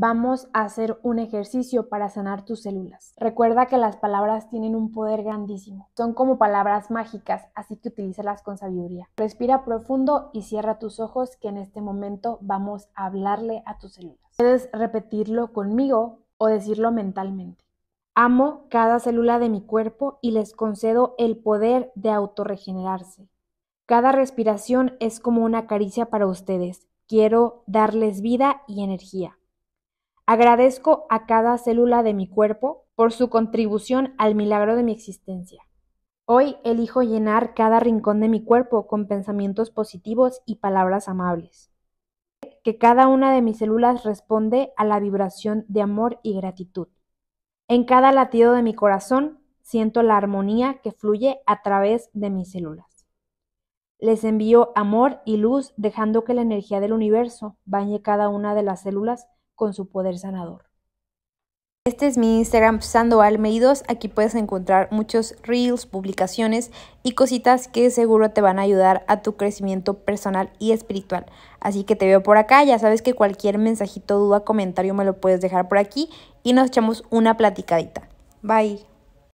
Vamos a hacer un ejercicio para sanar tus células. Recuerda que las palabras tienen un poder grandísimo. Son como palabras mágicas, así que utilízalas con sabiduría. Respira profundo y cierra tus ojos que en este momento vamos a hablarle a tus células. Puedes repetirlo conmigo o decirlo mentalmente. Amo cada célula de mi cuerpo y les concedo el poder de autorregenerarse. Cada respiración es como una caricia para ustedes. Quiero darles vida y energía. Agradezco a cada célula de mi cuerpo por su contribución al milagro de mi existencia. Hoy elijo llenar cada rincón de mi cuerpo con pensamientos positivos y palabras amables. Que cada una de mis células responde a la vibración de amor y gratitud. En cada latido de mi corazón siento la armonía que fluye a través de mis células. Les envío amor y luz dejando que la energía del universo bañe cada una de las células con su poder sanador. Este es mi Instagram Sandoval Medidos. Aquí puedes encontrar muchos reels, publicaciones y cositas que seguro te van a ayudar a tu crecimiento personal y espiritual. Así que te veo por acá. Ya sabes que cualquier mensajito, duda, comentario me lo puedes dejar por aquí y nos echamos una platicadita. Bye.